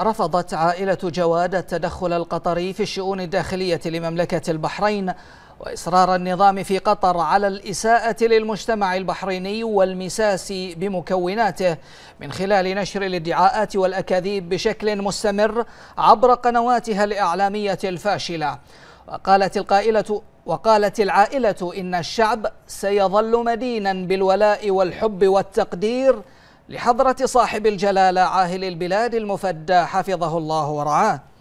رفضت عائلة جواد التدخل القطري في الشؤون الداخلية لمملكة البحرين وإصرار النظام في قطر على الإساءة للمجتمع البحريني والمساس بمكوناته من خلال نشر الادعاءات والأكاذيب بشكل مستمر عبر قنواتها الإعلامية الفاشلة وقالت القائلة وقالت العائلة إن الشعب سيظل مدينا بالولاء والحب والتقدير لحضرة صاحب الجلالة عاهل البلاد المفدى حفظه الله ورعاه